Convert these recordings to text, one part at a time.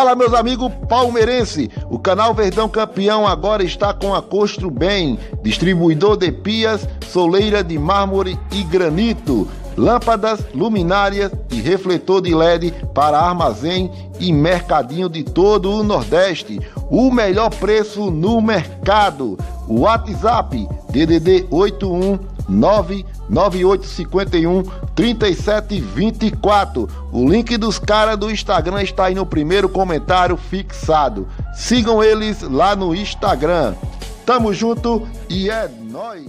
Fala, meus amigos palmeirense. O canal Verdão Campeão agora está com a Costro Bem, distribuidor de pias, soleira de mármore e granito, lâmpadas, luminárias e refletor de LED para armazém e mercadinho de todo o Nordeste. O melhor preço no mercado. WhatsApp DDD 81 9851 3724. O link dos caras do Instagram está aí no primeiro comentário fixado. Sigam eles lá no Instagram. Tamo junto e é nóis!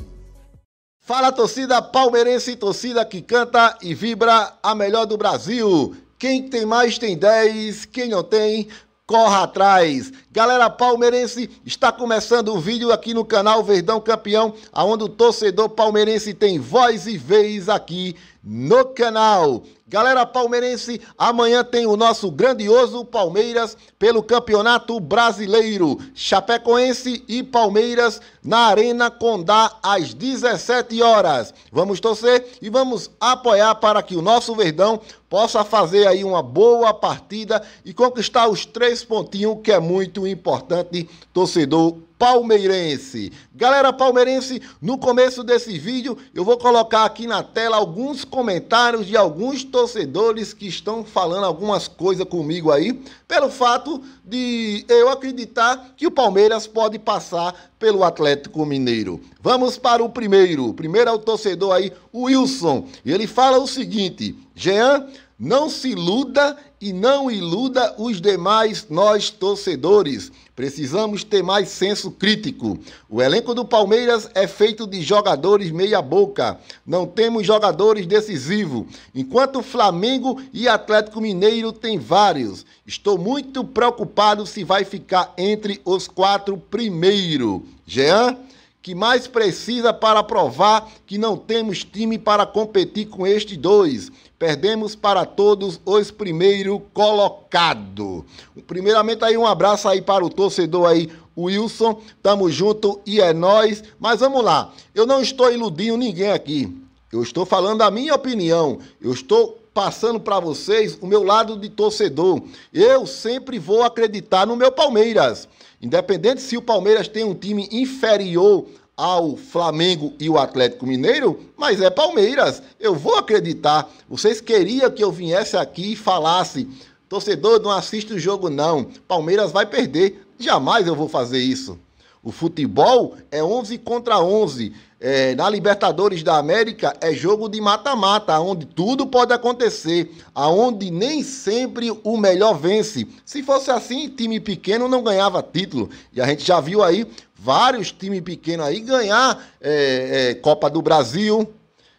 Fala torcida palmeirense, torcida que canta e vibra a melhor do Brasil. Quem tem mais tem 10, quem não tem corra atrás. Galera palmeirense, está começando o vídeo aqui no canal Verdão Campeão, aonde o torcedor palmeirense tem voz e vez aqui no canal. Galera palmeirense, amanhã tem o nosso grandioso Palmeiras pelo Campeonato Brasileiro. Chapecoense e Palmeiras na Arena Condá às 17 horas. Vamos torcer e vamos apoiar para que o nosso Verdão possa fazer aí uma boa partida e conquistar os três pontinhos que é muito importante, torcedor palmeirense. Galera palmeirense, no começo desse vídeo eu vou colocar aqui na tela alguns comentários de alguns torcedores que estão falando algumas coisas comigo aí, pelo fato de eu acreditar que o Palmeiras pode passar pelo Atlético Mineiro. Vamos para o primeiro. O primeiro é o torcedor aí, o Wilson. Ele fala o seguinte: Jean não se iluda e não iluda os demais nós torcedores. Precisamos ter mais senso crítico. O elenco do Palmeiras é feito de jogadores meia-boca. Não temos jogadores decisivos, enquanto Flamengo e Atlético Mineiro têm vários. Estou muito preocupado se vai ficar entre os quatro primeiro. Jean que mais precisa para provar que não temos time para competir com estes dois. Perdemos para todos os primeiro colocado. Primeiramente aí um abraço aí para o torcedor aí Wilson, tamo junto e é nós. Mas vamos lá. Eu não estou iludindo ninguém aqui. Eu estou falando a minha opinião. Eu estou passando para vocês o meu lado de torcedor. Eu sempre vou acreditar no meu Palmeiras. Independente se o Palmeiras tem um time inferior ao Flamengo e o Atlético Mineiro, mas é Palmeiras. Eu vou acreditar. Vocês queriam que eu viesse aqui e falasse: torcedor, não assiste o jogo, não. Palmeiras vai perder. Jamais eu vou fazer isso. O futebol é 11 contra 11. É, na Libertadores da América é jogo de mata-mata, onde tudo pode acontecer, aonde nem sempre o melhor vence. Se fosse assim, time pequeno não ganhava título. E a gente já viu aí vários times pequenos aí ganhar é, é, Copa do Brasil,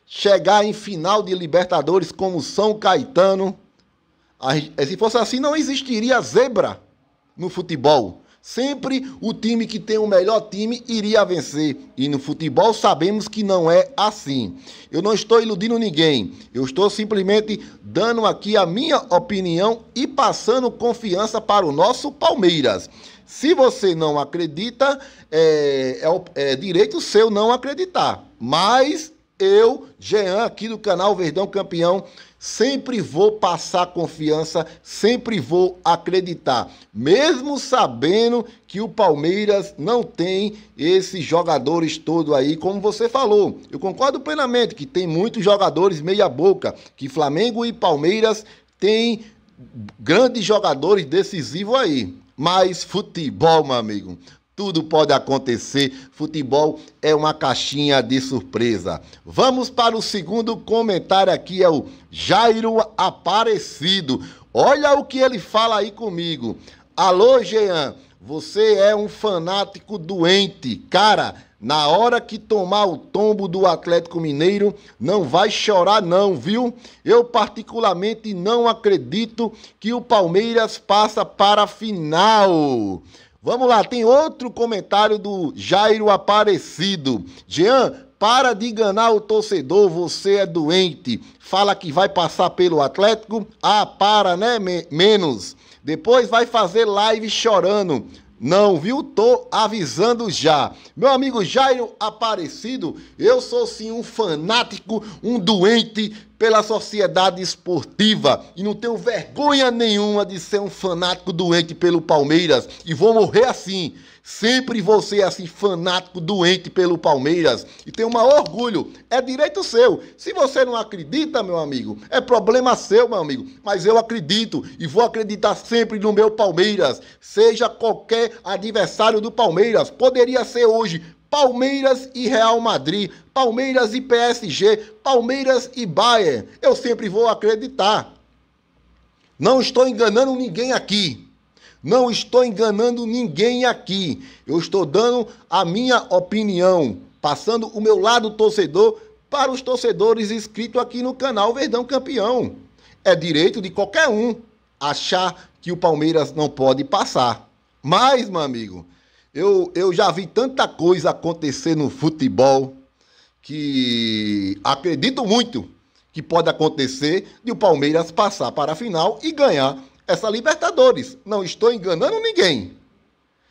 chegar em final de Libertadores como São Caetano. A, eh, se fosse assim, não existiria zebra no futebol. Sempre o time que tem o melhor time iria vencer. E no futebol sabemos que não é assim. Eu não estou iludindo ninguém. Eu estou simplesmente dando aqui a minha opinião e passando confiança para o nosso Palmeiras. Se você não acredita, é, é, é direito seu não acreditar. Mas eu, Jean, aqui do canal Verdão Campeão sempre vou passar confiança, sempre vou acreditar, mesmo sabendo que o Palmeiras não tem esses jogadores todos aí, como você falou. Eu concordo plenamente que tem muitos jogadores meia boca, que Flamengo e Palmeiras têm grandes jogadores decisivos aí. Mas futebol, meu amigo, tudo pode acontecer. Futebol é uma caixinha de surpresa. Vamos para o segundo comentário aqui é o Jairo Aparecido. Olha o que ele fala aí comigo. Alô, Jean, você é um fanático doente. Cara, na hora que tomar o tombo do Atlético Mineiro, não vai chorar não, viu? Eu particularmente não acredito que o Palmeiras passa para a final. Vamos lá, tem outro comentário do Jairo Aparecido. Jean, para de enganar o torcedor, você é doente. Fala que vai passar pelo Atlético. Ah, para, né? menos. Depois vai fazer live chorando. Não, viu? Tô avisando já. Meu amigo Jairo Aparecido, eu sou sim um fanático, um doente pela sociedade esportiva e não tenho vergonha nenhuma de ser um fanático doente pelo Palmeiras e vou morrer assim. Sempre você é assim, fanático, doente pelo Palmeiras. E tem o maior orgulho. É direito seu. Se você não acredita, meu amigo, é problema seu, meu amigo. Mas eu acredito e vou acreditar sempre no meu Palmeiras. Seja qualquer adversário do Palmeiras. Poderia ser hoje Palmeiras e Real Madrid, Palmeiras e PSG, Palmeiras e Bayern. Eu sempre vou acreditar. Não estou enganando ninguém aqui. Não estou enganando ninguém aqui. Eu estou dando a minha opinião, passando o meu lado torcedor para os torcedores inscritos aqui no canal Verdão Campeão. É direito de qualquer um achar que o Palmeiras não pode passar. Mas, meu amigo, eu, eu já vi tanta coisa acontecer no futebol que acredito muito que pode acontecer de o Palmeiras passar para a final e ganhar essa Libertadores. Não estou enganando ninguém.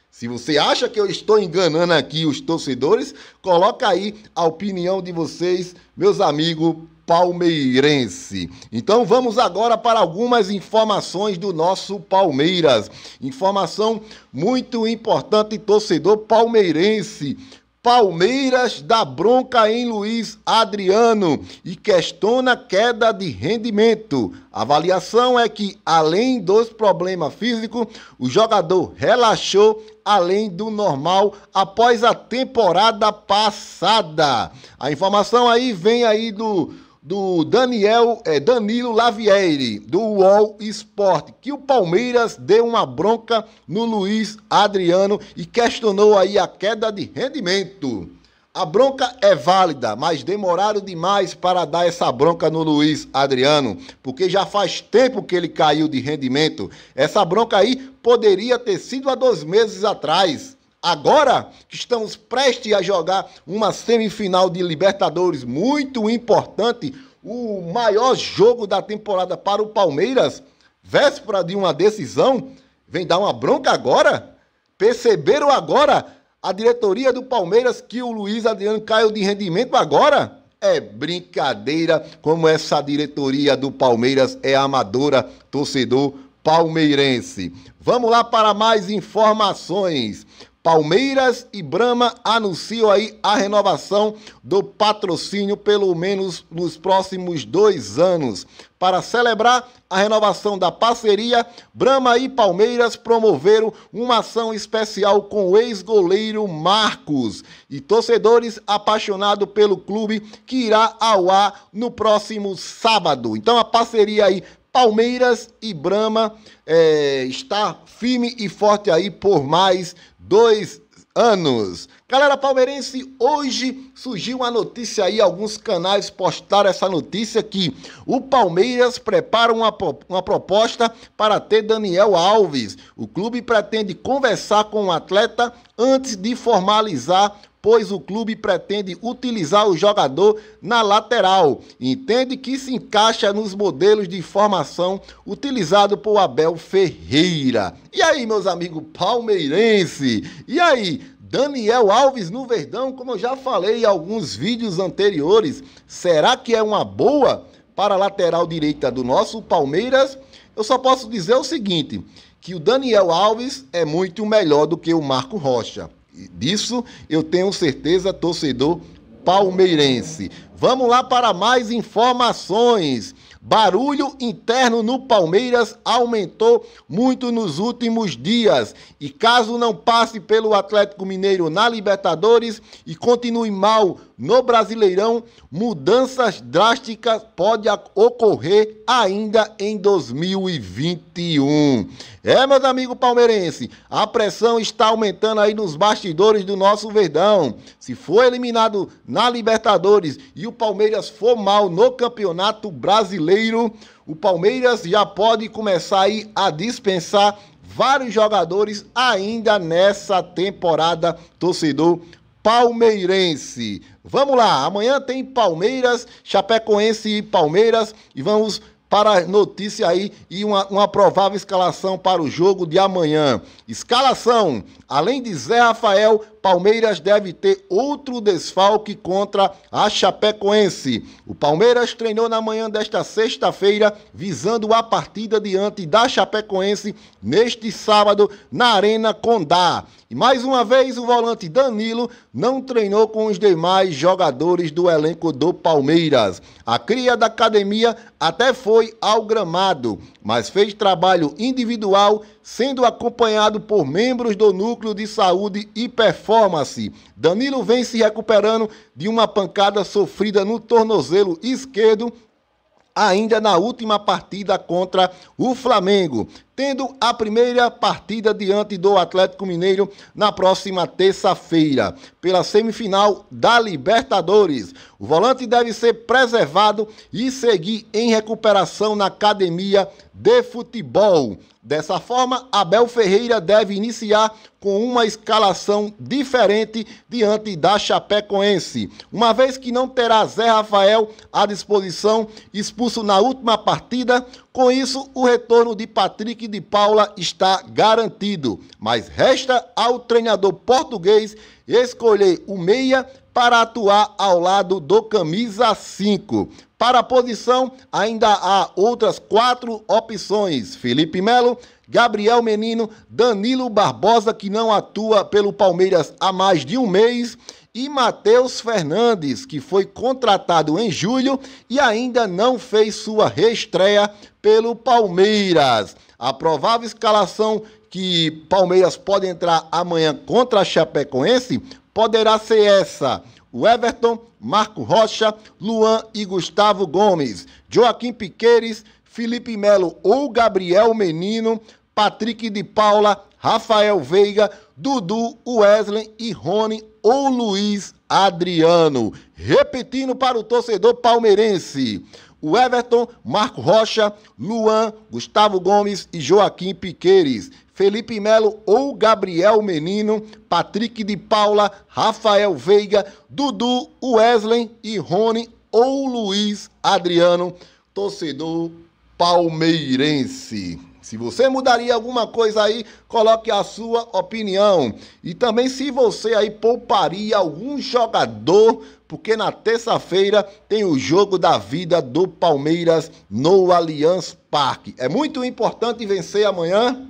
Se você acha que eu estou enganando aqui os torcedores, coloca aí a opinião de vocês, meus amigos palmeirense. Então vamos agora para algumas informações do nosso Palmeiras. Informação muito importante, torcedor palmeirense. Palmeiras dá bronca em Luiz Adriano e questiona queda de rendimento. A avaliação é que, além dos problemas físicos, o jogador relaxou além do normal após a temporada passada. A informação aí vem aí do do Daniel é, Danilo Lavieri, do UOL Esporte, que o Palmeiras deu uma bronca no Luiz Adriano e questionou aí a queda de rendimento. A bronca é válida, mas demoraram demais para dar essa bronca no Luiz Adriano, porque já faz tempo que ele caiu de rendimento. Essa bronca aí poderia ter sido há dois meses atrás agora que estamos prestes a jogar uma semifinal de Libertadores muito importante, o maior jogo da temporada para o Palmeiras, véspera de uma decisão, vem dar uma bronca agora? Perceberam agora a diretoria do Palmeiras que o Luiz Adriano caiu de rendimento agora? É brincadeira como essa diretoria do Palmeiras é amadora, torcedor palmeirense. Vamos lá para mais informações. Palmeiras e Brahma anunciam aí a renovação do patrocínio pelo menos nos próximos dois anos. Para celebrar a renovação da parceria, Brahma e Palmeiras promoveram uma ação especial com o ex-goleiro Marcos e torcedores apaixonados pelo clube que irá ao ar no próximo sábado. Então a parceria aí Palmeiras e Brahma é, está firme e forte aí por mais dois anos. Galera palmeirense, hoje surgiu uma notícia aí, alguns canais postaram essa notícia que o Palmeiras prepara uma, uma proposta para ter Daniel Alves. O clube pretende conversar com o atleta antes de formalizar pois o clube pretende utilizar o jogador na lateral. Entende que se encaixa nos modelos de formação utilizado por Abel Ferreira. E aí, meus amigos palmeirense? E aí, Daniel Alves no Verdão, como eu já falei em alguns vídeos anteriores, será que é uma boa para a lateral direita do nosso Palmeiras? Eu só posso dizer o seguinte, que o Daniel Alves é muito melhor do que o Marco Rocha. Disso eu tenho certeza, torcedor palmeirense. Vamos lá para mais informações. Barulho interno no Palmeiras aumentou muito nos últimos dias. E caso não passe pelo Atlético Mineiro na Libertadores e continue mal no Brasileirão, mudanças drásticas podem ocorrer ainda em 2021. É, meus amigos palmeirenses, a pressão está aumentando aí nos bastidores do nosso Verdão. Se for eliminado na Libertadores e o Palmeiras for mal no Campeonato Brasileiro, o Palmeiras já pode começar aí a dispensar vários jogadores ainda nessa temporada, torcedor palmeirense. Vamos lá, amanhã tem Palmeiras, Chapecoense e Palmeiras e vamos para a notícia aí e uma, uma, provável escalação para o jogo de amanhã. Escalação: além de Zé Rafael, Palmeiras deve ter outro desfalque contra a Chapecoense. O Palmeiras treinou na manhã desta sexta-feira, visando a partida diante da Chapecoense neste sábado na Arena Condá. E mais uma vez, o volante Danilo não treinou com os demais jogadores do elenco do Palmeiras. A cria da academia até foi ao gramado, mas fez trabalho individual sendo acompanhado por membros do Núcleo de Saúde e Performance. Danilo vem se recuperando de uma pancada sofrida no tornozelo esquerdo ainda na última partida contra o Flamengo tendo a primeira partida diante do Atlético Mineiro na próxima terça-feira, pela semifinal da Libertadores. O volante deve ser preservado e seguir em recuperação na academia de futebol. Dessa forma, Abel Ferreira deve iniciar com uma escalação diferente diante da Chapecoense, uma vez que não terá Zé Rafael à disposição, expulso na última partida. Com isso, o retorno de Patrick de Paula está garantido, mas resta ao treinador português escolher o meia para atuar ao lado do camisa 5. Para a posição, ainda há outras quatro opções: Felipe Melo, Gabriel Menino, Danilo Barbosa, que não atua pelo Palmeiras há mais de um mês, e Matheus Fernandes, que foi contratado em julho e ainda não fez sua reestreia pelo Palmeiras. A provável escalação que Palmeiras pode entrar amanhã contra a Chapecoense poderá ser essa: o Everton, Marco Rocha, Luan e Gustavo Gomes, Joaquim Piqueires, Felipe Melo ou Gabriel Menino, Patrick de Paula, Rafael Veiga, Dudu, Wesley e Rony ou Luiz Adriano. Repetindo para o torcedor palmeirense: o Everton, Marco Rocha, Luan, Gustavo Gomes e Joaquim Piqueires. Felipe Melo ou Gabriel Menino, Patrick de Paula, Rafael Veiga, Dudu, Wesley e Rony ou Luiz Adriano, torcedor palmeirense. Se você mudaria alguma coisa aí, coloque a sua opinião. E também se você aí pouparia algum jogador porque na terça-feira tem o jogo da vida do Palmeiras no Allianz Parque. É muito importante vencer amanhã,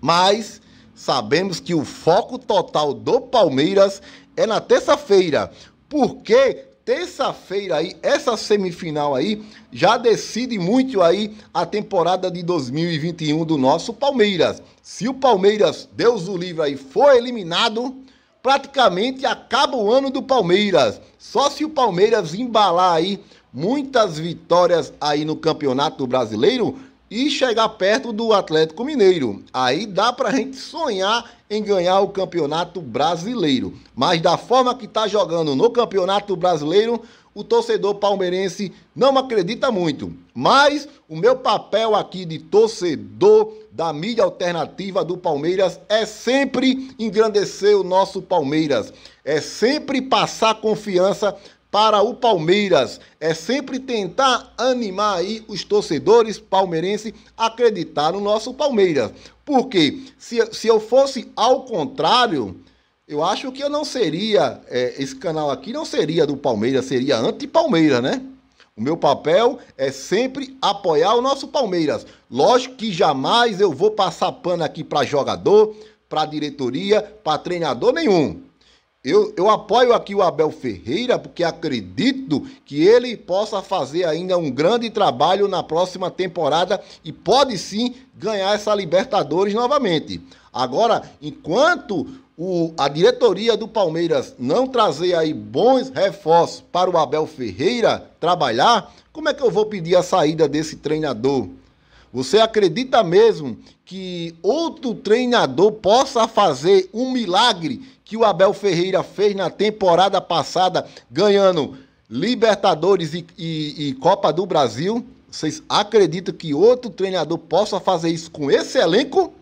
mas sabemos que o foco total do Palmeiras é na terça-feira, porque terça-feira aí, essa semifinal aí, já decide muito aí a temporada de 2021 do nosso Palmeiras. Se o Palmeiras, Deus o livre aí, for eliminado, praticamente acaba o ano do Palmeiras. Só se o Palmeiras embalar aí muitas vitórias aí no Campeonato Brasileiro e chegar perto do Atlético Mineiro. Aí dá pra gente sonhar em ganhar o Campeonato Brasileiro. Mas da forma que tá jogando no Campeonato Brasileiro, o torcedor palmeirense não acredita muito. Mas o meu papel aqui de torcedor da mídia alternativa do Palmeiras é sempre engrandecer o nosso Palmeiras, é sempre passar confiança para o Palmeiras. É sempre tentar animar aí os torcedores palmeirenses a acreditar no nosso Palmeiras. Porque se, se eu fosse ao contrário, eu acho que eu não seria, é, esse canal aqui não seria do Palmeiras, seria anti-Palmeiras, né? O meu papel é sempre apoiar o nosso Palmeiras. Lógico que jamais eu vou passar pano aqui para jogador, para diretoria, para treinador nenhum. Eu, eu apoio aqui o Abel Ferreira porque acredito que ele possa fazer ainda um grande trabalho na próxima temporada e pode sim ganhar essa Libertadores novamente. Agora, enquanto o, a diretoria do Palmeiras não trazer aí bons reforços para o Abel Ferreira trabalhar, como é que eu vou pedir a saída desse treinador? Você acredita mesmo que outro treinador possa fazer um milagre que o Abel Ferreira fez na temporada passada, ganhando Libertadores e, e, e Copa do Brasil? Vocês acreditam que outro treinador possa fazer isso com esse elenco?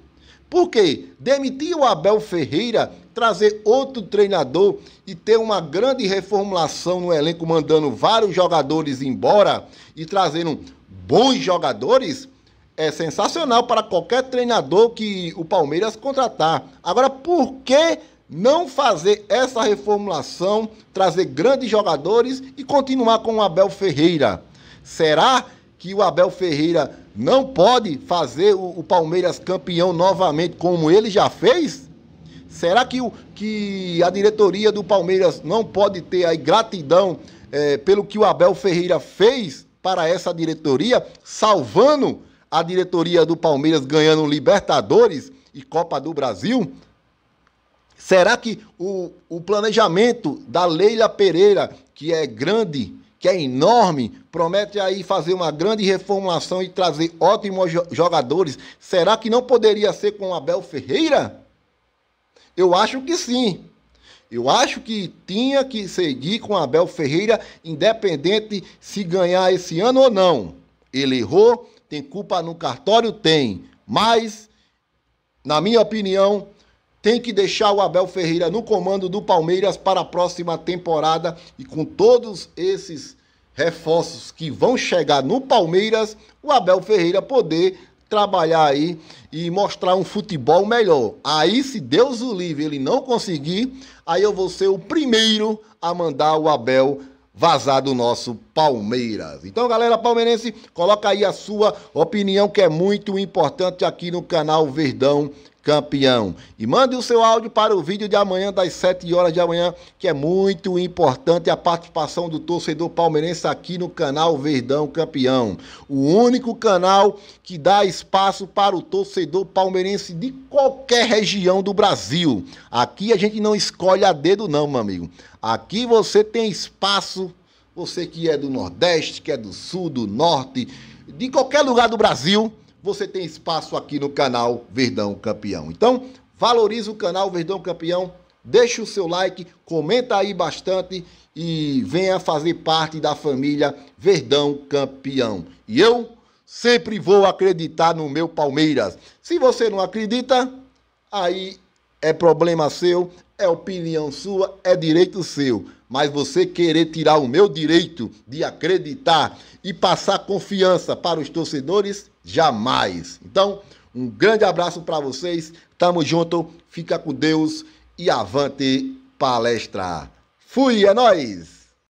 Por quê? Demitir o Abel Ferreira, trazer outro treinador e ter uma grande reformulação no elenco, mandando vários jogadores embora e trazendo bons jogadores, é sensacional para qualquer treinador que o Palmeiras contratar. Agora, por que não fazer essa reformulação, trazer grandes jogadores e continuar com o Abel Ferreira? Será que o Abel Ferreira não pode fazer o, o Palmeiras campeão novamente como ele já fez? Será que, o, que a diretoria do Palmeiras não pode ter aí gratidão é, pelo que o Abel Ferreira fez para essa diretoria, salvando a diretoria do Palmeiras ganhando Libertadores e Copa do Brasil? Será que o, o planejamento da Leila Pereira, que é grande que é enorme, promete aí fazer uma grande reformulação e trazer ótimos jogadores. Será que não poderia ser com Abel Ferreira? Eu acho que sim. Eu acho que tinha que seguir com Abel Ferreira, independente se ganhar esse ano ou não. Ele errou, tem culpa no cartório? Tem. Mas, na minha opinião, tem que deixar o Abel Ferreira no comando do Palmeiras para a próxima temporada e com todos esses reforços que vão chegar no Palmeiras, o Abel Ferreira poder trabalhar aí e mostrar um futebol melhor. Aí, se Deus o livre, ele não conseguir, aí eu vou ser o primeiro a mandar o Abel vazar do nosso Palmeiras. Então, galera palmeirense, coloca aí a sua opinião que é muito importante aqui no canal Verdão campeão. E mande o seu áudio para o vídeo de amanhã, das 7 horas de amanhã, que é muito importante a participação do torcedor palmeirense aqui no canal Verdão Campeão. O único canal que dá espaço para o torcedor palmeirense de qualquer região do Brasil. Aqui a gente não escolhe a dedo, não, meu amigo. Aqui você tem espaço, você que é do Nordeste, que é do Sul, do Norte, de qualquer lugar do Brasil você tem espaço aqui no canal Verdão Campeão. Então, valorize o canal Verdão Campeão, deixe o seu like, comenta aí bastante e venha fazer parte da família Verdão Campeão. E eu sempre vou acreditar no meu Palmeiras. Se você não acredita, aí é problema seu, é opinião sua, é direito seu. Mas você querer tirar o meu direito de acreditar e passar confiança para os torcedores, jamais. Então, um grande abraço para vocês. Tamo junto. Fica com Deus e avante palestra. Fui, é nóis!